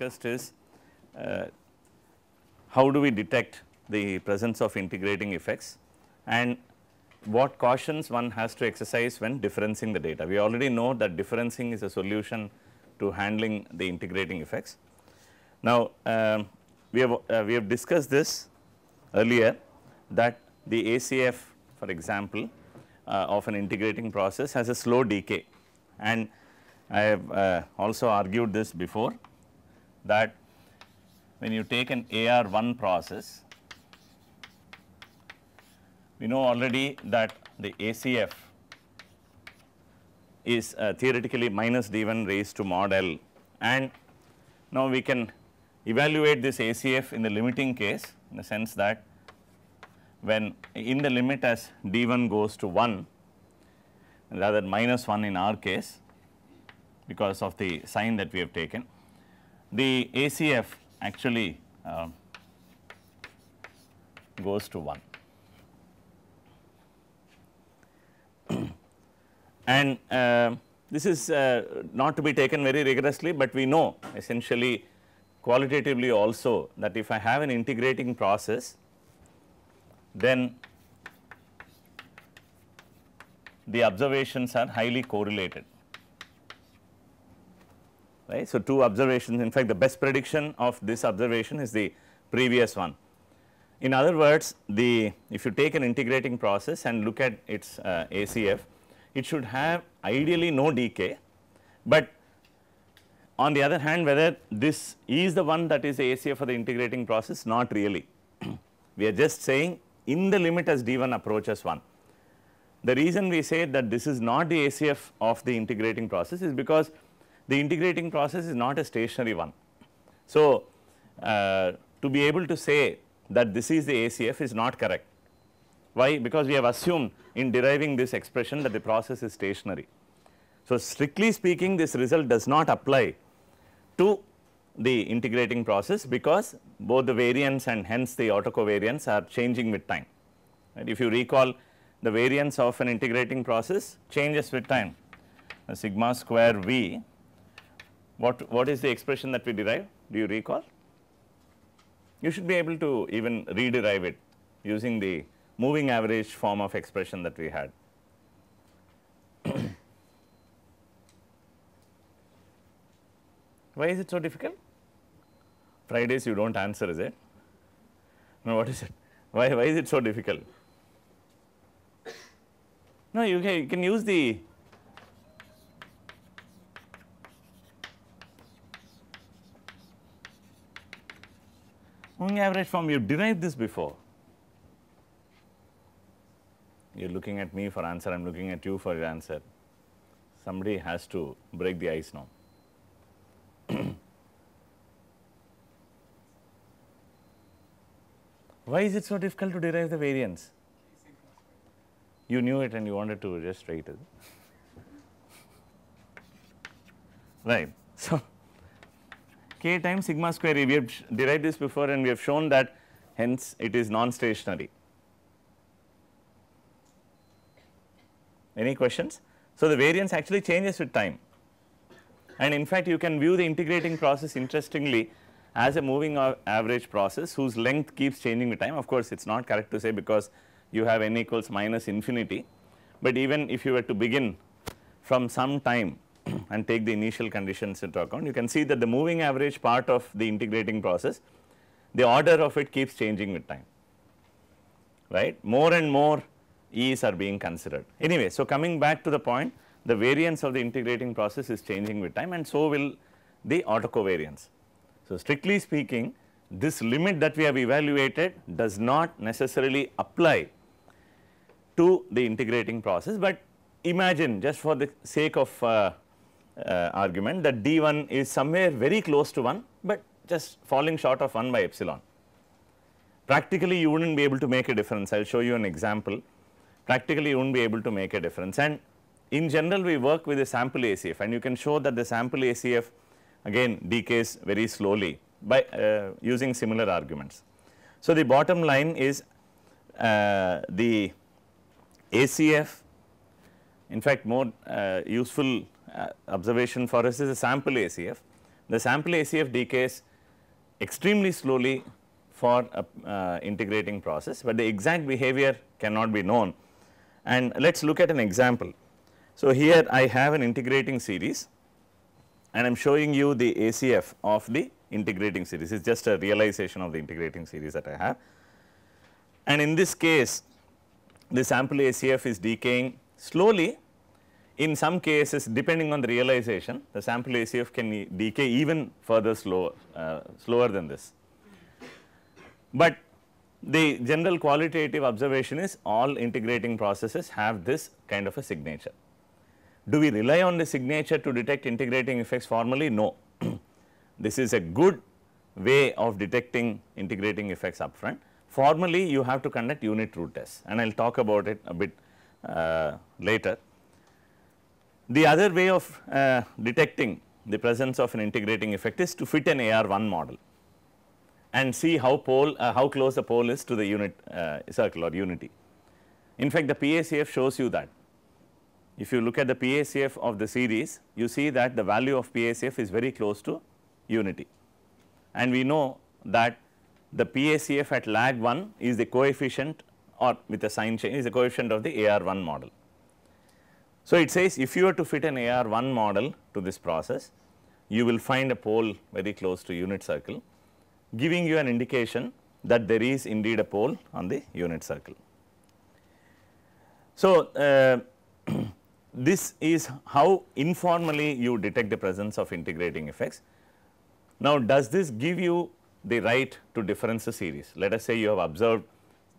discussed is uh, how do we detect the presence of integrating effects and what cautions one has to exercise when differencing the data. We already know that differencing is a solution to handling the integrating effects. Now, uh, we have uh, we have discussed this earlier that the ACF for example uh, of an integrating process has a slow decay and I have uh, also argued this before that when you take an AR1 process, we know already that the ACF is uh, theoretically minus D1 raised to mod L and now we can evaluate this ACF in the limiting case in the sense that when in the limit as D1 goes to 1 rather minus 1 in our case because of the sign that we have taken the ACF actually uh, goes to 1. and uh, this is uh, not to be taken very rigorously, but we know essentially qualitatively also that if I have an integrating process, then the observations are highly correlated right. So, two observations in fact the best prediction of this observation is the previous one. In other words the if you take an integrating process and look at its uh, ACF it should have ideally no decay, but on the other hand whether this is the one that is the ACF for the integrating process not really. we are just saying in the limit as D1 approaches 1. The reason we say that this is not the ACF of the integrating process is because the integrating process is not a stationary one. So, uh, to be able to say that this is the ACF is not correct. Why? Because we have assumed in deriving this expression that the process is stationary. So, strictly speaking this result does not apply to the integrating process because both the variance and hence the autocovariance are changing with time. And If you recall the variance of an integrating process changes with time, the sigma square v what, what is the expression that we derive? Do you recall? You should be able to even rederive it using the moving average form of expression that we had. Why is it so difficult? Fridays you do not answer is it? No, what is it? Why, why is it so difficult? No, you can, you can use the moving average form, you derived this before. You are looking at me for answer, I am looking at you for your answer. Somebody has to break the ice now. Why is it so difficult to derive the variance? You knew it and you wanted to just write it. right. So, k times sigma square We have derived this before and we have shown that hence it is non-stationary. Any questions? So, the variance actually changes with time and in fact, you can view the integrating process interestingly as a moving average process whose length keeps changing with time. Of course, it is not correct to say because you have n equals minus infinity, but even if you were to begin from some time and take the initial conditions into account, you can see that the moving average part of the integrating process, the order of it keeps changing with time, right. More and more E's are being considered. Anyway, so coming back to the point, the variance of the integrating process is changing with time and so will the autocovariance. So, strictly speaking, this limit that we have evaluated does not necessarily apply to the integrating process, but imagine just for the sake of uh, uh, argument that D1 is somewhere very close to 1, but just falling short of 1 by epsilon. Practically, you would not be able to make a difference. I will show you an example. Practically, you would not be able to make a difference. And in general, we work with a sample ACF and you can show that the sample ACF again decays very slowly by uh, using similar arguments. So, the bottom line is uh, the ACF, in fact, more uh, useful uh, observation for us is a sample ACF. The sample ACF decays extremely slowly for a, uh, integrating process, but the exact behavior cannot be known. And let us look at an example. So, here I have an integrating series and I am showing you the ACF of the integrating series. It is just a realization of the integrating series that I have. And in this case, the sample ACF is decaying slowly in some cases, depending on the realization, the sample ACF can decay even further slower, uh, slower than this. But the general qualitative observation is all integrating processes have this kind of a signature. Do we rely on the signature to detect integrating effects formally? No. this is a good way of detecting integrating effects upfront. Formally, you have to conduct unit root tests and I will talk about it a bit uh, later. The other way of uh, detecting the presence of an integrating effect is to fit an AR1 model and see how pole, uh, how close the pole is to the unit uh, circle or unity. In fact, the PACF shows you that. If you look at the PACF of the series, you see that the value of PACF is very close to unity. And we know that the PACF at lag 1 is the coefficient or with a sign change is the coefficient of the AR1 model. So, it says if you were to fit an AR1 model to this process, you will find a pole very close to unit circle giving you an indication that there is indeed a pole on the unit circle. So, uh, this is how informally you detect the presence of integrating effects. Now, does this give you the right to difference a series? Let us say you have observed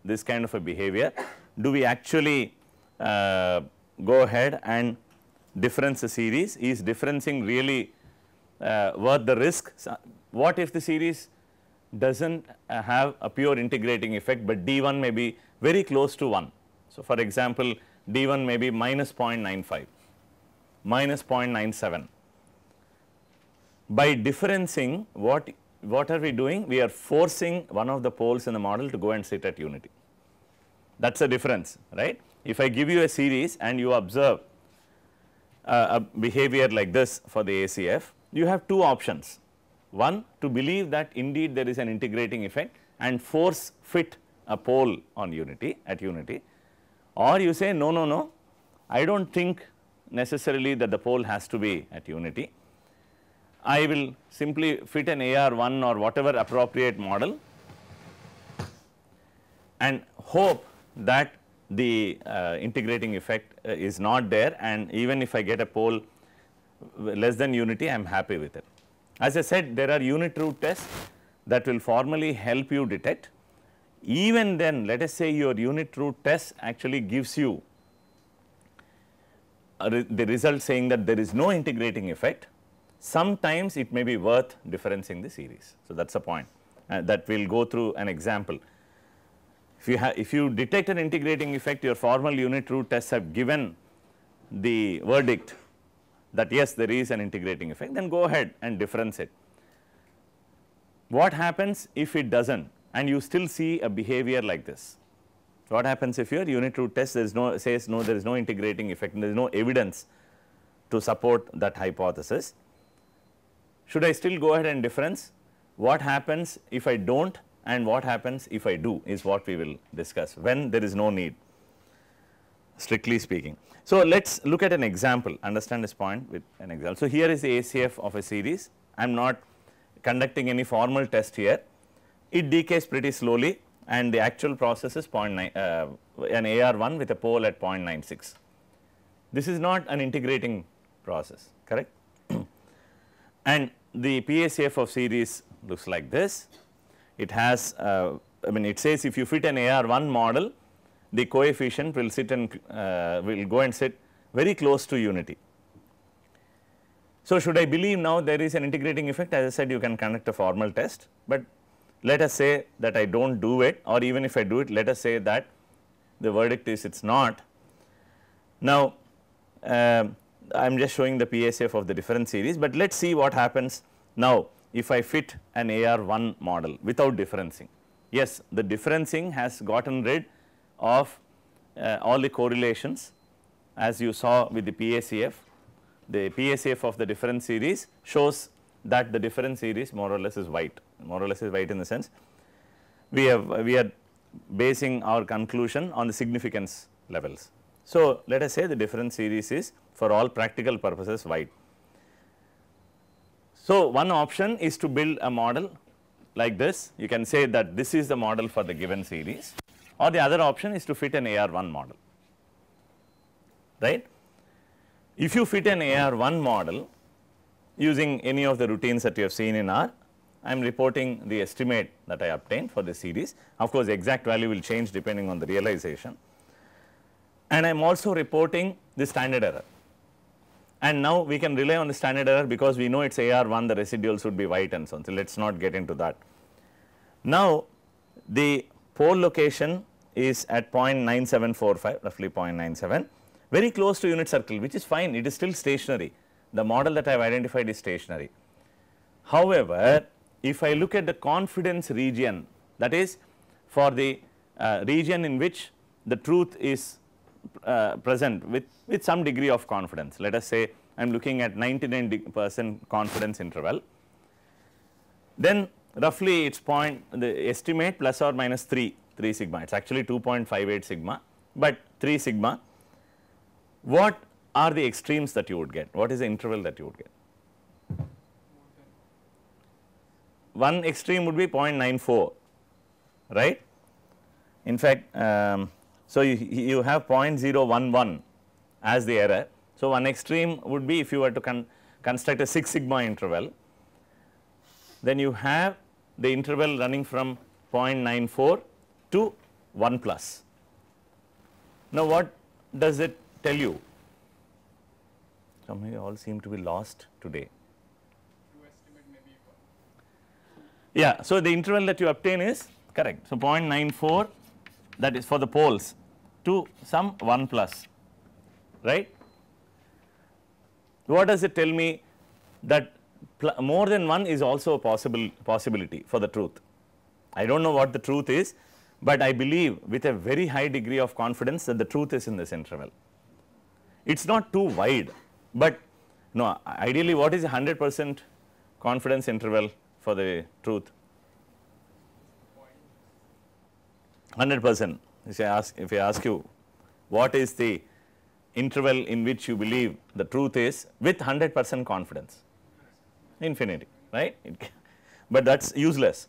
this kind of a behavior. Do we actually uh, go ahead and difference a series. Is differencing really uh, worth the risk? So, what if the series does not uh, have a pure integrating effect, but D1 may be very close to 1. So, for example, D1 may be minus 0.95, minus 0.97. By differencing, what, what are we doing? We are forcing one of the poles in the model to go and sit at unity. That is a difference, right. If I give you a series and you observe uh, a behavior like this for the ACF, you have two options. One to believe that indeed there is an integrating effect and force fit a pole on unity at unity or you say no, no, no, I do not think necessarily that the pole has to be at unity. I will simply fit an AR1 or whatever appropriate model and hope that the uh, integrating effect uh, is not there and even if I get a pole less than unity, I am happy with it. As I said, there are unit root tests that will formally help you detect. Even then, let us say your unit root test actually gives you re the result saying that there is no integrating effect, sometimes it may be worth differencing the series. So, that is a point uh, that we will go through an example. If you, if you detect an integrating effect, your formal unit root tests have given the verdict that yes, there is an integrating effect, then go ahead and difference it. What happens if it does not and you still see a behavior like this? What happens if your unit root test there is no, says no, there is no integrating effect and there is no evidence to support that hypothesis? Should I still go ahead and difference? What happens if I do not and what happens if I do is what we will discuss when there is no need strictly speaking. So, let us look at an example understand this point with an example. So, here is the ACF of a series I am not conducting any formal test here it decays pretty slowly and the actual process is 0.9 uh, an AR1 with a pole at 0.96. This is not an integrating process correct and the PACF of series looks like this it has, uh, I mean, it says if you fit an AR1 model, the coefficient will sit and uh, will go and sit very close to unity. So, should I believe now there is an integrating effect? As I said, you can conduct a formal test, but let us say that I do not do it or even if I do it, let us say that the verdict is it is not. Now, uh, I am just showing the PSF of the different series, but let us see what happens now if I fit an AR1 model without differencing. Yes, the differencing has gotten rid of uh, all the correlations as you saw with the PACF. The PACF of the difference series shows that the difference series more or less is white, more or less is white in the sense we have we are basing our conclusion on the significance levels. So, let us say the difference series is for all practical purposes white. So, one option is to build a model like this. You can say that this is the model for the given series or the other option is to fit an AR1 model, right. If you fit an AR1 model using any of the routines that you have seen in R, I am reporting the estimate that I obtained for the series. Of course, exact value will change depending on the realization and I am also reporting the standard error. And now we can rely on the standard error because we know it is AR1 the residuals would be white and so on. So, let us not get into that. Now, the pole location is at 0.9745 roughly 0.97 very close to unit circle which is fine it is still stationary. The model that I have identified is stationary. However, if I look at the confidence region that is for the uh, region in which the truth is uh, present with, with some degree of confidence. Let us say I am looking at 99 percent confidence interval. Then roughly it is point the estimate plus or minus 3, 3 sigma, it is actually 2.58 sigma, but 3 sigma. What are the extremes that you would get? What is the interval that you would get? One extreme would be 0.94, right? In fact, um, so, you, you have 0.011 as the error. So, one extreme would be if you were to con construct a 6 sigma interval, then you have the interval running from 0.94 to 1 plus. Now, what does it tell you? Some of you all seem to be lost today. Yeah, so the interval that you obtain is correct. So, 0.94 that is for the poles to some 1 plus, right. What does it tell me? That more than 1 is also a possible possibility for the truth. I do not know what the truth is, but I believe with a very high degree of confidence that the truth is in this interval. It is not too wide, but no, ideally what is 100 percent confidence interval for the truth? 100 percent. If I ask, if I ask you, what is the interval in which you believe the truth is with 100 percent confidence? Infinity, right? but that is useless,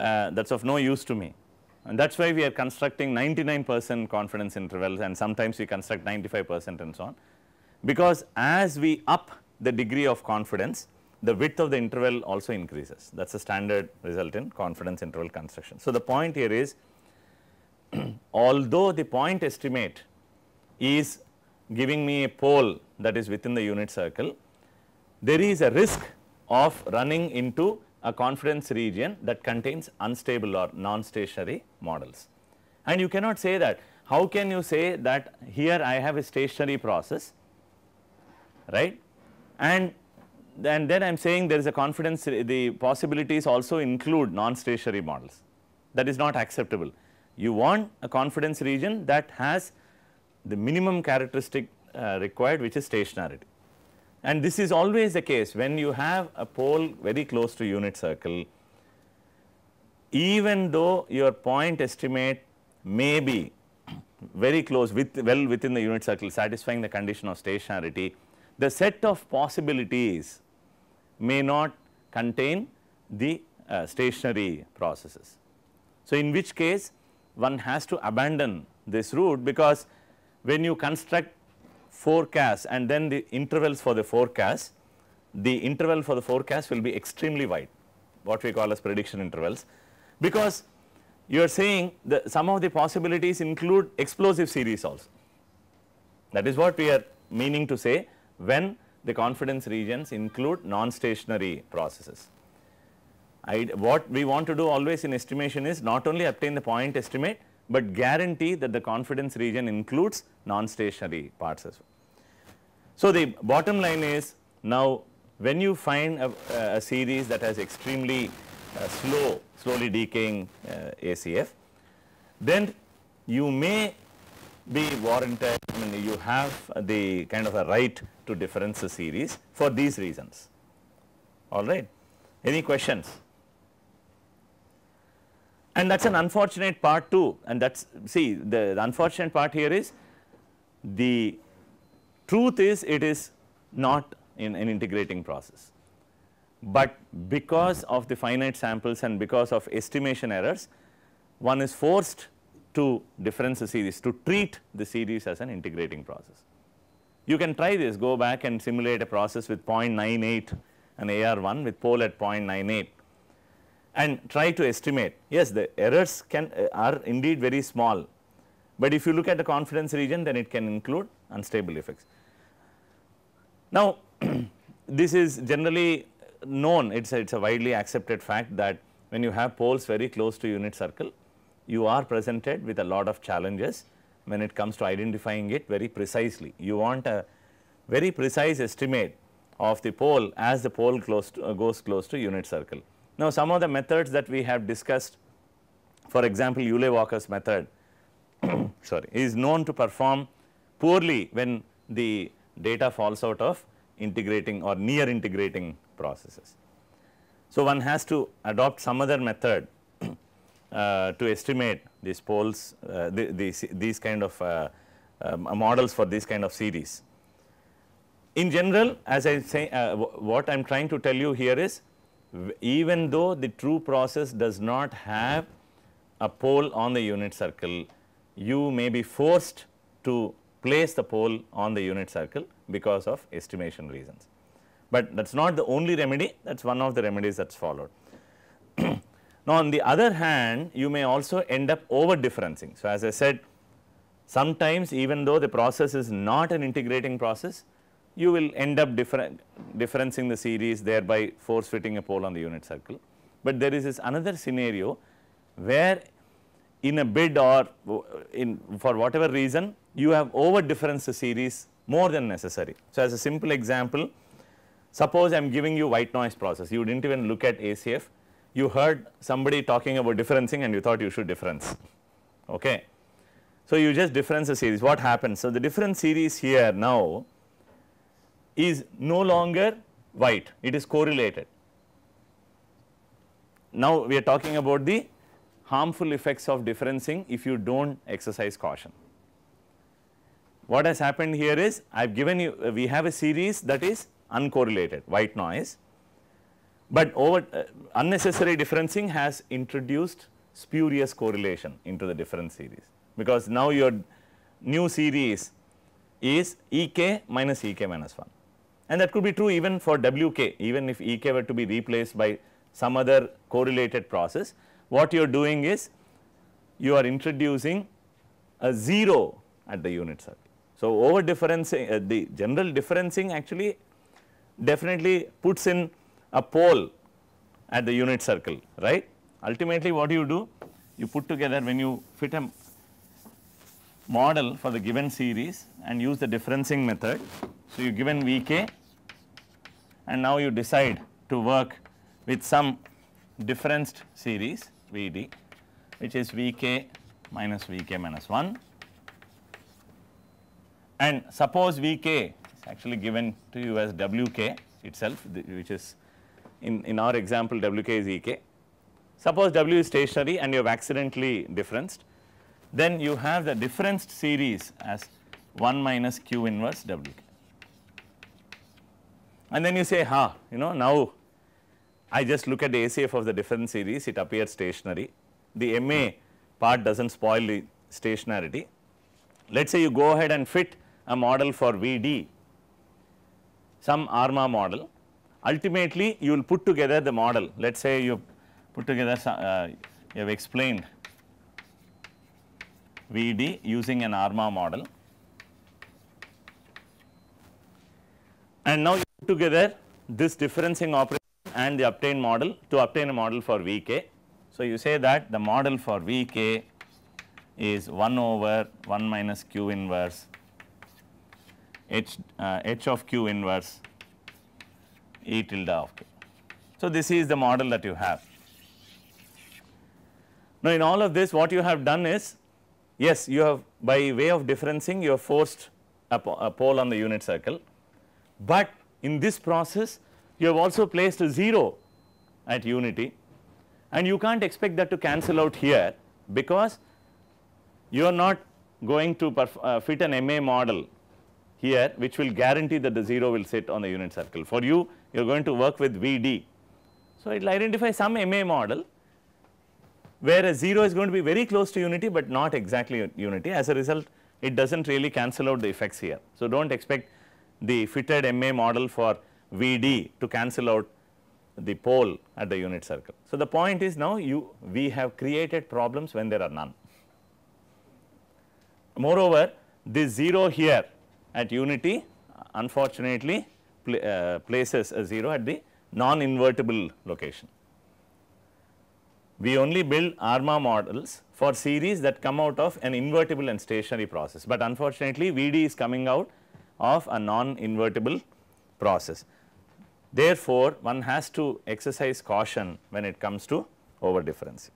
uh, that is of no use to me and that is why we are constructing 99 percent confidence intervals and sometimes we construct 95 percent and so on. Because as we up the degree of confidence, the width of the interval also increases. That is a standard result in confidence interval construction. So, the point here is although the point estimate is giving me a pole that is within the unit circle, there is a risk of running into a confidence region that contains unstable or non-stationary models. And you cannot say that. How can you say that here I have a stationary process, right? And and then I am saying there is a confidence, the possibilities also include non-stationary models. That is not acceptable. You want a confidence region that has the minimum characteristic uh, required which is stationarity. And this is always the case when you have a pole very close to unit circle, even though your point estimate may be very close with well within the unit circle satisfying the condition of stationarity, the set of possibilities may not contain the uh, stationary processes. So, in which case one has to abandon this route because when you construct forecasts and then the intervals for the forecast, the interval for the forecast will be extremely wide, what we call as prediction intervals, because you are saying that some of the possibilities include explosive series also. That is what we are meaning to say when the confidence regions include non-stationary processes. I, what we want to do always in estimation is not only obtain the point estimate, but guarantee that the confidence region includes non-stationary parts as well. So, the bottom line is now when you find a, a series that has extremely uh, slow, slowly decaying uh, ACF, then you may be warranted, I mean you have the kind of a right to difference the series for these reasons, all right. Any questions? And that's an unfortunate part too. And that's, see, the, the unfortunate part here is the truth is it is not in an integrating process. But because of the finite samples and because of estimation errors, one is forced to difference the series, to treat the series as an integrating process. You can try this, go back and simulate a process with 0.98 and AR1 with pole at 0.98 and try to estimate. Yes, the errors can uh, are indeed very small, but if you look at the confidence region, then it can include unstable effects. Now, this is generally known, it is a, it's a widely accepted fact that when you have poles very close to unit circle, you are presented with a lot of challenges when it comes to identifying it very precisely. You want a very precise estimate of the pole as the pole close to, uh, goes close to unit circle. Now, some of the methods that we have discussed, for example, Euler-Walker's method sorry, is known to perform poorly when the data falls out of integrating or near integrating processes. So, one has to adopt some other method uh, to estimate these poles, uh, these kind of uh, um, uh models for these kind of series. In general, as I say, uh, what I am trying to tell you here is even though the true process does not have a pole on the unit circle, you may be forced to place the pole on the unit circle because of estimation reasons. But that is not the only remedy, that is one of the remedies that is followed. now, on the other hand, you may also end up over differencing. So, as I said, sometimes even though the process is not an integrating process, you will end up differencing the series thereby force fitting a pole on the unit circle. But there is this another scenario where in a bid or in for whatever reason you have over differenced the series more than necessary. So, as a simple example, suppose I am giving you white noise process, you did not even look at ACF, you heard somebody talking about differencing and you thought you should difference. Okay. So, you just difference the series, what happens? So, the difference series here now is no longer white, it is correlated. Now, we are talking about the harmful effects of differencing if you do not exercise caution. What has happened here is I have given you we have a series that is uncorrelated white noise, but over uh, unnecessary differencing has introduced spurious correlation into the difference series because now your new series is Ek minus Ek minus 1. And that could be true even for Wk, even if Ek were to be replaced by some other correlated process. What you are doing is you are introducing a 0 at the unit circle. So, over differencing uh, the general differencing actually definitely puts in a pole at the unit circle, right. Ultimately, what do you do? You put together when you fit a model for the given series and use the differencing method, so, you given Vk and now you decide to work with some differenced series Vd which is Vk minus Vk minus 1 and suppose Vk is actually given to you as Wk itself which is in, in our example Wk is Ek. Suppose W is stationary and you have accidentally differenced then you have the differenced series as 1 minus Q inverse Wk and then you say, ha, huh, you know, now I just look at the ACF of the different series, it appears stationary. The MA part does not spoil the stationarity. Let us say you go ahead and fit a model for VD, some ARMA model. Ultimately, you will put together the model. Let us say you put together, some, uh, you have explained VD using an ARMA model. And now together this differencing operation and the obtained model to obtain a model for Vk. So, you say that the model for Vk is 1 over 1 minus q inverse h, uh, h of q inverse e tilde of k. So, this is the model that you have. Now, in all of this what you have done is yes you have by way of differencing you have forced a, po a pole on the unit circle, but in this process, you have also placed a 0 at unity and you can't expect that to cancel out here because you are not going to uh, fit an MA model here which will guarantee that the 0 will sit on the unit circle. For you, you are going to work with VD. So, it will identify some MA model where a 0 is going to be very close to unity but not exactly unity. As a result, it does not really cancel out the effects here. So, do not expect the fitted MA model for VD to cancel out the pole at the unit circle. So, the point is now you we have created problems when there are none. Moreover, this 0 here at unity unfortunately pl uh, places a 0 at the non-invertible location. We only build ARMA models for series that come out of an invertible and stationary process, but unfortunately VD is coming out of a non-invertible process. Therefore, one has to exercise caution when it comes to over differencing.